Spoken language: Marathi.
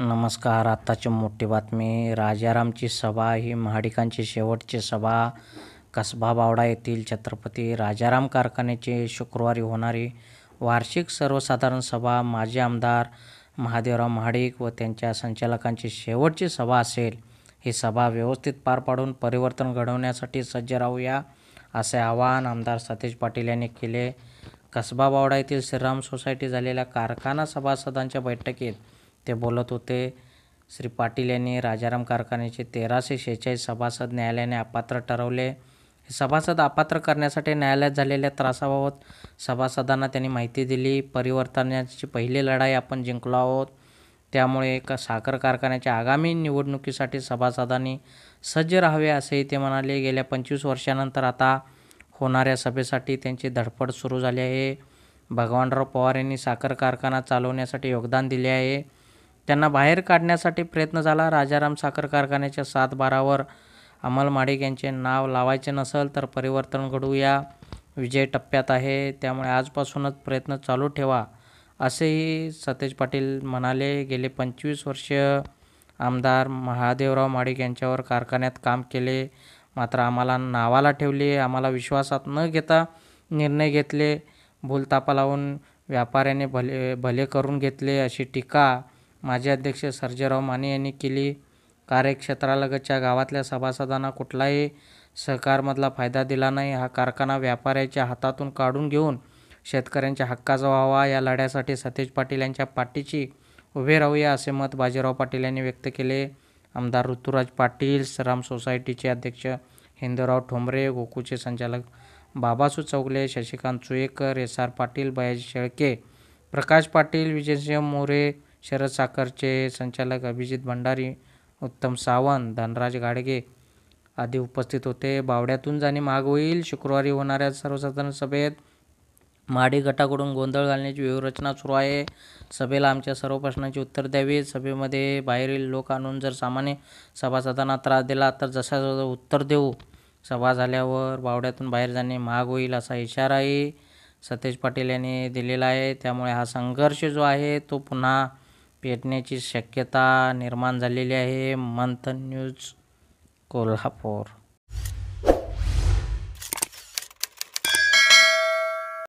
नमस्कार आत्ताची मोठी बातमी राजारामची सभा ही महाडिकांची शेवटची सभा कसबा बावडा येथील छत्रपती राजाराम कारखान्याची शुक्रवारी होणारी वार्षिक सर्वसाधारण सभा माजी आमदार महादेवराव महाडिक व त्यांच्या संचालकांची शेवटची सभा असेल ही सभा व्यवस्थित पार पाडून परिवर्तन घडवण्यासाठी सज्ज राहूया असे आवाहन आमदार सतीश पाटील यांनी केले कसबा बावडा येथील श्रीराम सोसायटी झालेल्या कारखाना सभासदांच्या बैठकीत ते बोलत होते श्री पाटील यांनी राजाराम कारखान्याचे तेराशे शेहेचाळीस सभासद न्यायालयाने अपात्र ठरवले सभासद अपात्र करण्यासाठी न्यायालयात झालेल्या त्रासाबाबत सभासदांना त्यांनी माहिती दिली परिवर्तनाची पहिली लढाई आपण जिंकलो आहोत त्यामुळे एका साखर कारखान्याच्या आगामी निवडणुकीसाठी सभासदांनी सज्ज राहावे असेही ते म्हणाले गेल्या पंचवीस वर्षानंतर आता होणाऱ्या सभेसाठी त्यांची धडपड सुरू झाली आहे भगवानराव पवार यांनी साखर कारखाना चालवण्यासाठी योगदान दिले आहे त्यांना बाहेर काढण्यासाठी प्रयत्न झाला राजाराम साखर कारखान्याच्या सात बारावर अमल माडिक यांचे नाव लावायचे नसेल तर परिवर्तन या विजय टप्प्यात आहे त्यामुळे आजपासूनच प्रयत्न चालू ठेवा असेही सतेज पाटील म्हणाले गेले पंचवीस वर्ष आमदार महादेवराव माडिक यांच्यावर कारखान्यात काम केले मात्र आम्हाला नावाला ठेवले आम्हाला विश्वासात न घेता निर्णय घेतले भूलतापा लावून व्यापाऱ्याने भले भले करून घेतले अशी टीका माजी अध्यक्ष सर्जेराव माने यांनी केली कार्यक्षेत्रालगतच्या गावातल्या सभासदांना कुठलाही सहकारमधला फायदा दिला नाही हा कारखाना व्यापाऱ्याच्या हातातून काढून घेऊन शेतकऱ्यांच्या हक्काचा व्हावा या लढ्यासाठी सतेज पाटील यांच्या पाठीशी उभे राहूया असे मत बाजीराव पाटील यांनी व्यक्त केले आमदार ऋतुराज पाटील श्रम सोसायटीचे अध्यक्ष हिंदूराव ठोंबरे गोकूचे संचालक बाबासू चौगले शशिकांत चुयेकर एस आर पाटील बयाजी शेळके प्रकाश पाटील विजयसिंह मोरे शरद साखरचे संचालक अभिजित भंडारी उत्तम सावंत धनराज गाडगे आदी उपस्थित होते बावड्यातून जाणे महाग होईल शुक्रवारी होणाऱ्या सर्वसाधारण सभेत माडी गटाकडून गोंधळ घालण्याची व्यूहरचना सुरू आहे सभेला आमच्या सर्व प्रश्नांची उत्तर द्यावी सभेमध्ये बाहेरील लोक आणून जर सामान्य सभासदांना त्रास दिला तर जसा जसं उत्तर देऊ सभा झाल्यावर बावड्यातून बाहेर जाणे महाग होईल असा इशाराही सतेज पाटील यांनी दिलेला आहे त्यामुळे हा संघर्ष जो आहे तो पुन्हा पेटण्याची शक्यता निर्माण झालेली आहे मंथन न्यूज कोल्हापूर